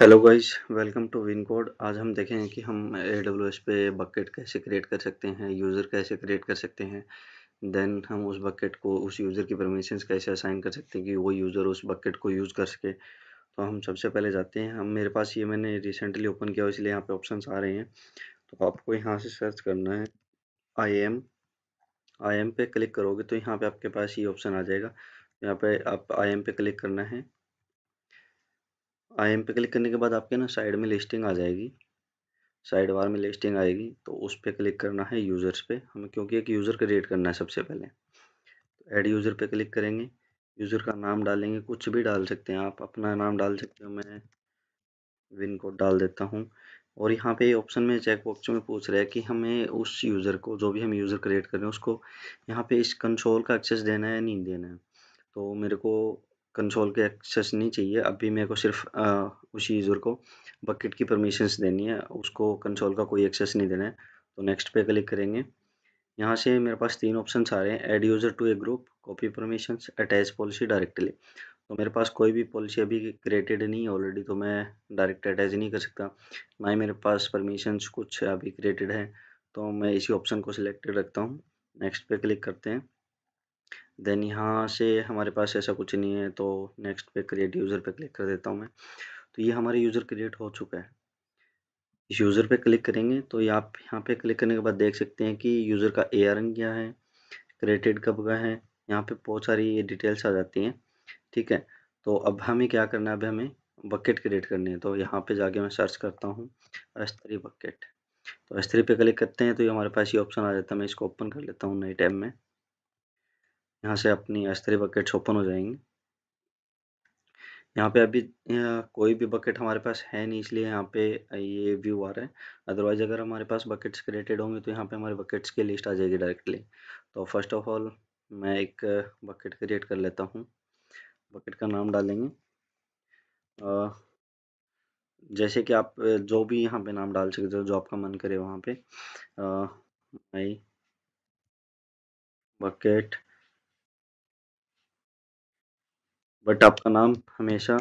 hello guys welcome to win code आज हम देखेंगे कि हम ए पे बकेट कैसे क्रिएट कर सकते हैं यूज़र कैसे क्रिएट कर सकते हैं देन हम उस बकेट को उस यूज़र की परमिशन कैसे असाइन कर सकते हैं कि वो यूज़र उस बकेट को यूज़ कर सके तो हम सबसे पहले जाते हैं हम मेरे पास ये मैंने रिसेंटली ओपन किया इसलिए यहाँ पे ऑप्शन आ रहे हैं तो आपको यहाँ से सर्च करना है आई एम आई एम पे क्लिक करोगे तो यहाँ पे आपके पास ये ऑप्शन आ जाएगा यहाँ पे आप आई एम पे क्लिक करना है आई एम पे क्लिक करने के बाद आपके ना साइड में लिस्टिंग आ जाएगी साइड बार में लिस्टिंग आएगी तो उस पर क्लिक करना है यूज़र्स पे हमें क्योंकि एक यूज़र क्रिएट करना है सबसे पहले तो ऐड यूज़र पे क्लिक करेंगे यूज़र का नाम डालेंगे कुछ भी डाल सकते हैं आप अपना नाम डाल सकते हो मैं विन कोड डाल देता हूँ और यहाँ पे ऑप्शन में चेक बॉक्स में पूछ रहा है कि हमें उस यूज़र को जो भी हम यूज़र क्रिएट कर रहे हैं उसको यहाँ पे इस कंसोल का एक्सेस देना है या नहीं देना है तो मेरे को कंसोल के एक्सेस नहीं चाहिए अभी मेरे को सिर्फ आ, उसी यूज़र को बकेट की परमिशंस देनी है उसको कंसोल का कोई एक्सेस नहीं देना है तो नेक्स्ट पे क्लिक करेंगे यहाँ से मेरे पास तीन ऑप्शन आ रहे हैं add user to a group copy permissions attach policy directly तो मेरे पास कोई भी पॉलिसी अभी क्रिएटेड नहीं है ऑलरेडी तो मैं डायरेक्ट अटैच नहीं कर सकता ना ही मेरे पास परमिशंस कुछ अभी क्रिएटेड है तो मैं इसी ऑप्शन को सिलेक्टेड रखता हूँ नेक्स्ट पे क्लिक करते हैं देन यहाँ से हमारे पास ऐसा कुछ नहीं है तो नेक्स्ट पे क्रिएट यूज़र पे क्लिक कर देता हूँ मैं तो ये हमारे यूज़र क्रिएट हो चुका है इस यूज़र पे क्लिक करेंगे तो आप यहाँ पे क्लिक करने के बाद देख सकते हैं कि यूज़र का ए आर क्या है क्रिएटेड कब का है यहाँ पे बहुत सारी ये डिटेल्स आ जाती हैं ठीक है तो अब हमें क्या करना है अब हमें बकेट क्रिएट करनी है तो यहाँ पर जाके मैं सर्च करता हूँ अस्तरी बकेट तो अस्तरी पे क्लिक करते हैं तो ये हमारे पास ये ऑप्शन आ जाता है मैं इसको ओपन कर लेता हूँ नई टैब में यहाँ से अपनी स्त्री बकेट्स ओपन हो जाएंगे यहाँ पे अभी कोई भी बकेट हमारे पास है नहीं इसलिए यहाँ पे ये व्यू आ रहा है अदरवाइज अगर हमारे पास बकेट्स क्रिएटेड होंगे तो यहाँ पे हमारे बकेट्स की लिस्ट आ जाएगी डायरेक्टली तो फर्स्ट ऑफ ऑल मैं एक बकेट क्रिएट कर लेता हूँ बकेट का नाम डालेंगे जैसे कि आप जो भी यहाँ पे नाम डाल सकते हो जो आपका मन करे वहाँ पे आई बकेट बट आपका नाम हमेशा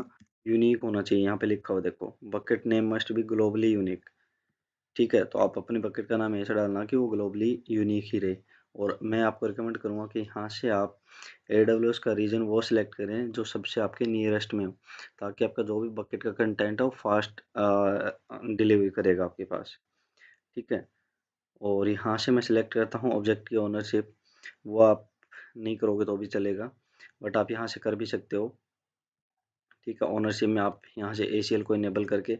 यूनिक होना चाहिए यहाँ पे लिखा हो देखो bucket name must be globally unique ठीक है तो आप अपने बकेट का नाम ऐसा डालना कि वो ग्लोबली यूनिक ही रहे और मैं आपको रिकमेंड करूँगा कि यहाँ से आप ए एस का रीजन वो सिलेक्ट करें जो सबसे आपके नियरेस्ट में हो ताकि आपका जो भी बकेट का कंटेंट है वो फास्ट डिलीवरी करेगा आपके पास ठीक है और यहाँ से मैं सिलेक्ट करता हूँ ऑब्जेक्ट की ओनरशिप वो आप नहीं करोगे तो भी चलेगा बट आप यहाँ से कर भी सकते हो ठीक है ऑनरशिप में आप यहाँ से ए को इनेबल करके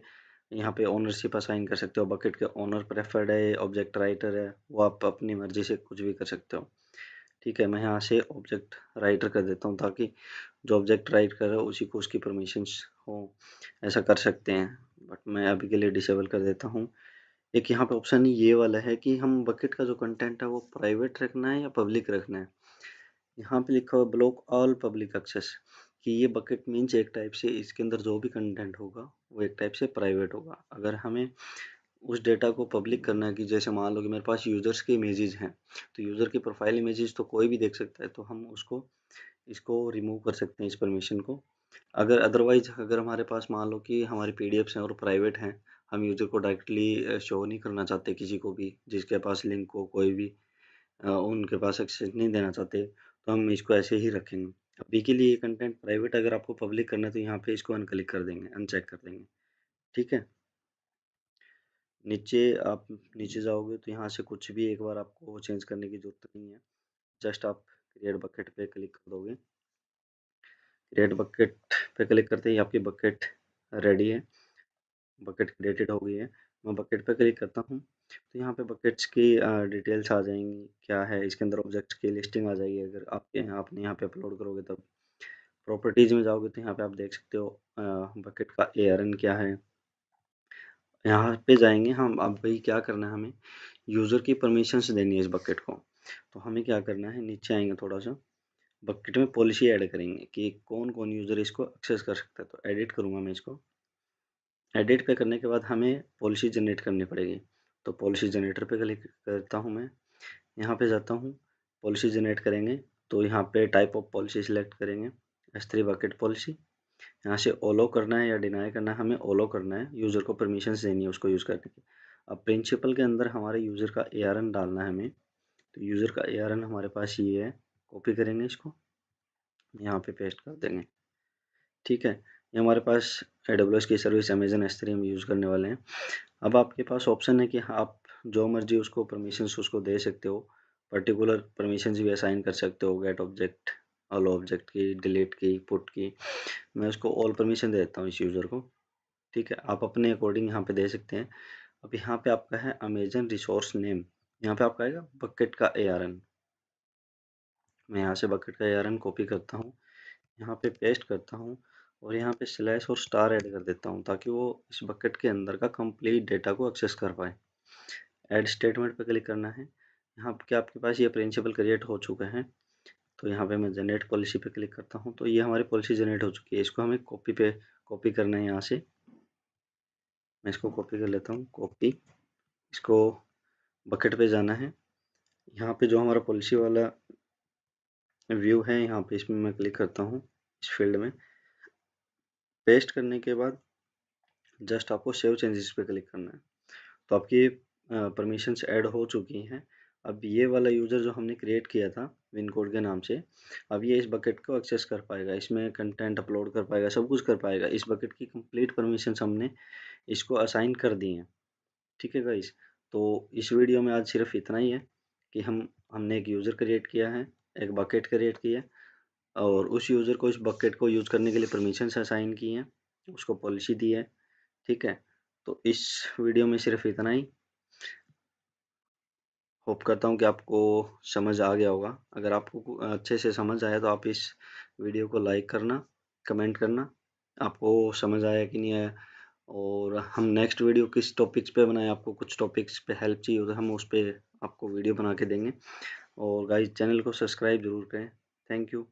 यहाँ पे ऑनरशिप असाइन कर सकते हो बकेट के ऑनर प्रेफर्ड है ऑब्जेक्ट राइटर है वो आप अपनी मर्जी से कुछ भी कर सकते हो ठीक है मैं यहाँ से ऑब्जेक्ट राइटर कर देता हूँ ताकि जो ऑब्जेक्ट राइट कर रहा है उसी को उसकी परमिशन हो ऐसा कर सकते हैं बट मैं अभी के लिए डिसेबल कर देता हूँ एक यहाँ पे ऑप्शन ये वाला है कि हम बकेट का जो कंटेंट है वो प्राइवेट रखना है या पब्लिक रखना है यहाँ पे लिखा हुआ ब्लॉक ऑल पब्लिक एक्सेस कि ये बकेट मीन्स एक टाइप से इसके अंदर जो भी कंटेंट होगा वो एक टाइप से प्राइवेट होगा अगर हमें उस डेटा को पब्लिक करना है कि जैसे मान लो कि मेरे पास यूज़र्स के इमेजेस हैं तो यूज़र की प्रोफाइल इमेजेस तो कोई भी देख सकता है तो हम उसको इसको रिमूव कर सकते हैं इस परमिशन को अगर अदरवाइज अगर हमारे पास मान लो कि हमारे पी हैं और प्राइवेट हैं हम यूज़र को डायरेक्टली शो नहीं करना चाहते किसी को भी जिसके पास लिंक को कोई भी उनके पास एक्सेस नहीं देना चाहते तो हम इसको ऐसे ही रखेंगे अभी के लिए ये कंटेंट प्राइवेट अगर आपको पब्लिक करना है तो यहाँ पे इसको अनक्लिक कर देंगे अनचेक कर देंगे ठीक है नीचे आप नीचे जाओगे तो यहाँ से कुछ भी एक बार आपको चेंज करने की ज़रूरत नहीं है जस्ट आप क्रिएट बकेट पे क्लिक कर दोगे क्रिएट बकेट पे क्लिक करते ही आपकी बकेट रेडी है बकेट क्रिएटेड हो गई है मैं बकेट पर क्लिक करता हूँ तो यहाँ पे बकेट्स की डिटेल्स आ जाएंगी क्या है इसके अंदर ऑब्जेक्ट्स की लिस्टिंग आ जाएगी अगर आपके यहाँ आपने यहाँ पे अपलोड करोगे तब प्रॉपर्टीज़ में जाओगे तो यहाँ पे आप देख सकते हो बकेट का ए क्या है यहाँ पे जाएंगे हम अब भाई क्या करना है हमें यूज़र की परमिशंस देनी है इस बकेट को तो हमें क्या करना है नीचे आएंगे थोड़ा सा बकेट में पॉलिसी ऐड करेंगे कि कौन कौन यूज़र इसको एक्सेस कर सकता है तो एडिट करूँगा मैं इसको एडिट पे करने के बाद हमें पॉलिसी जनरेट करनी पड़ेगी तो पॉलिसी जनरेटर पे क्लिक करता हूँ मैं यहाँ पे जाता हूँ पॉलिसी जनरेट करेंगे तो यहाँ पे टाइप ऑफ पॉलिसी सिलेक्ट करेंगे एस थ्री बकेट पॉलिसी यहाँ से ओलो करना है या डिनाई करना है हमें ओलो करना है यूज़र को परमिशन देनी है उसको यूज़ करने की अब प्रिंसिपल के अंदर हमारे यूज़र का ए डालना है हमें तो यूज़र का ए हमारे पास ये है कॉपी करेंगे इसको यहाँ पे पेस्ट कर देंगे ठीक है ये हमारे पास एस की सर्विस अमेजन एस हम यूज़ करने वाले हैं अब आपके पास ऑप्शन है कि आप जो मर्जी उसको परमिशन उसको दे सकते हो पर्टिकुलर परमिशन भी असाइन कर सकते हो गेट ऑब्जेक्ट ऑल ऑब्जेक्ट की डिलीट की पुट की मैं उसको ऑल परमिशन दे देता हूँ इस यूज़र को ठीक है आप अपने अकॉर्डिंग यहाँ पे दे सकते हैं अब यहाँ पे आपका है अमेजन रिसोर्स नेम यहाँ पे आपका आएगा बकेट का ए आर एन मैं यहाँ से बकेट का ए आर एन कॉपी करता हूँ यहाँ पे पेस्ट करता हूँ और यहाँ पे स्लैश और स्टार ऐड कर देता हूँ ताकि वो इस बकेट के अंदर का कंप्लीट डेटा को एक्सेस कर पाए ऐड स्टेटमेंट पे क्लिक करना है यहाँ के आपके पास ये प्रिंसिपल क्रिएट हो चुके हैं तो यहाँ पे मैं जनरेट पॉलिसी पे क्लिक करता हूँ तो ये हमारी पॉलिसी जनरेट हो चुकी है इसको हमें कॉपी पे कॉपी करना है यहाँ से मैं इसको कॉपी कर लेता हूँ कॉपी इसको बकेट पर जाना है यहाँ पर जो हमारा पॉलिसी वाला व्यू है यहाँ पर इसमें मैं क्लिक करता हूँ इस फील्ड में पेस्ट करने के बाद जस्ट आपको सेव चेंजेस पे क्लिक करना है तो आपकी परमिशंस ऐड हो चुकी हैं अब ये वाला यूज़र जो हमने क्रिएट किया था विन कोड के नाम से अब ये इस बकेट को एक्सेस कर पाएगा इसमें कंटेंट अपलोड कर पाएगा सब कुछ कर पाएगा इस बकेट की कंप्लीट परमिशन हमने इसको असाइन कर दी हैं ठीक है गाइस तो इस वीडियो में आज सिर्फ इतना ही है कि हम हमने एक यूज़र क्रिएट किया है एक बकेट क्रिएट किया है और उस यूज़र को इस बकेट को यूज़ करने के लिए परमिशंस असाइन की हैं उसको पॉलिसी दी है ठीक है तो इस वीडियो में सिर्फ इतना ही होप करता हूँ कि आपको समझ आ गया होगा अगर आपको अच्छे से समझ आया तो आप इस वीडियो को लाइक करना कमेंट करना आपको समझ आया कि नहीं आया और हम नेक्स्ट वीडियो किस टॉपिक्स पे बनाए आपको कुछ टॉपिक्स पे हेल्प चाहिए हो तो हम उस पर आपको वीडियो बना के देंगे और गाइस चैनल को सब्सक्राइब जरूर करें थैंक यू